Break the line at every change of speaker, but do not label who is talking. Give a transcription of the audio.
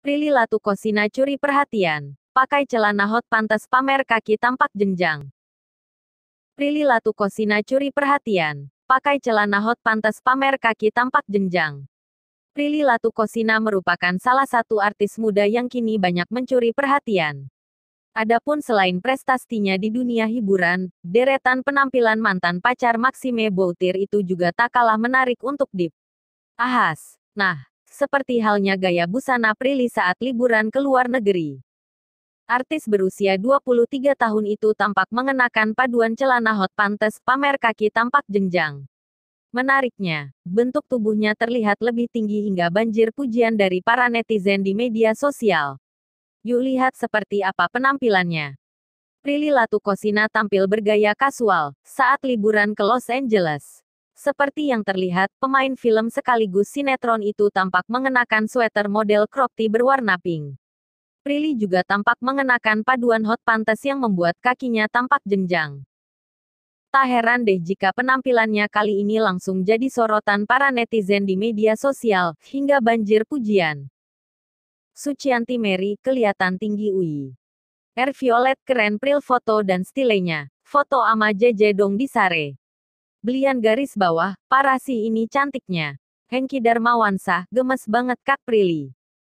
Prilly Latukosina curi perhatian. Pakai celana hot pantas pamer kaki tampak jenjang. Prilly Latukosina curi perhatian. Pakai celana hot pantas pamer kaki tampak jenjang. Prilly Latukosina merupakan salah satu artis muda yang kini banyak mencuri perhatian. Adapun selain prestasinya di dunia hiburan, deretan penampilan mantan pacar Maxime Boutir itu juga tak kalah menarik untuk Dip. Ahas. Nah, seperti halnya gaya busana Prilly saat liburan ke luar negeri. Artis berusia 23 tahun itu tampak mengenakan paduan celana hot pantes pamer kaki tampak jenjang. Menariknya, bentuk tubuhnya terlihat lebih tinggi hingga banjir pujian dari para netizen di media sosial. Yuk lihat seperti apa penampilannya. Prilly Latukosina tampil bergaya kasual saat liburan ke Los Angeles. Seperti yang terlihat, pemain film sekaligus sinetron itu tampak mengenakan sweater model crop berwarna pink. Prilly juga tampak mengenakan paduan hot pantas yang membuat kakinya tampak jenjang. Tak heran deh jika penampilannya kali ini langsung jadi sorotan para netizen di media sosial, hingga banjir pujian. Sucianti Mary, kelihatan tinggi UI. Er Violet keren pril foto dan stilenya. Foto ama JJ dong di sare. Belian garis bawah, parasi ini cantiknya. Hengki Darmawansa, gemes banget Kak Prilly.